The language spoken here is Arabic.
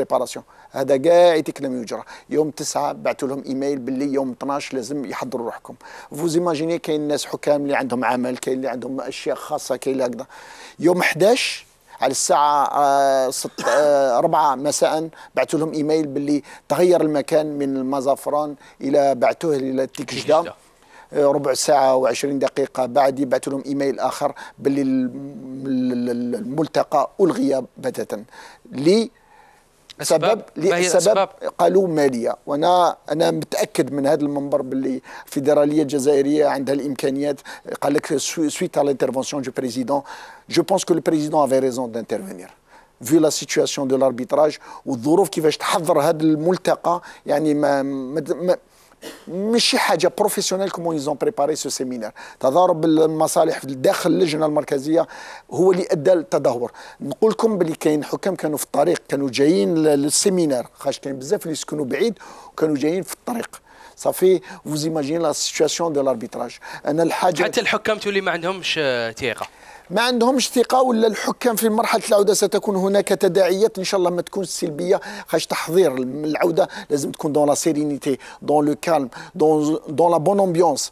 بريباراسيون هذا كاع يتكلم يجرى يوم تسعة بعثوا لهم ايميل باللي يوم 12 لازم يحضروا روحكم فوز ايماجيني كاين ناس حكام اللي عندهم عمل كاين اللي عندهم اشياء خاصه كاين اللي هكذا يوم 11 على الساعة آه آه مساء بعثوا لهم ايميل باللي تغير المكان من المزافران إلى بعثوه إلى تكجدة آه، ربع ساعة و20 دقيقة بعد يبعثوا لهم ايميل آخر باللي الملتقى ألغي بتاتا لي سبب لسبب قالوا ماليه وانا انا متاكد من هذا المنبر باللي الفيدراليه الجزائريه عندها الامكانيات قال لك سويت على l'intervention du بريزيدون جو بونس كو البريزيدون افي ريزون raison في لا سيتياسيون دو لاربيتراج والظروف كيفاش تحضر هذا الملتقى يعني ما, ما, ما ماشي حاجه بروفيسيونيل كومون ايزون بريباري سو سيمينار تضارب المصالح داخل اللجنه المركزيه هو اللي ادى للتدهور نقول لكم بلي كاين حكام كانوا في الطريق كانوا جايين للسيمينار خاش كاين بزاف اللي سكنوا بعيد وكانوا جايين في الطريق صافي فوز ايماجين لا سيتياسيون دو لاربيتراج انا الحاجه حتى الحكام تولي ما عندهمش آه، ثقه ما عندهمش ثقه ولا الحكام في مرحله العوده ستكون هناك تداعيات ان شاء الله ما تكون سلبيه خاش تحضير العوده لازم تكون دون لا سيرينيتي دون لو كالم دون دون لا بون امبيونس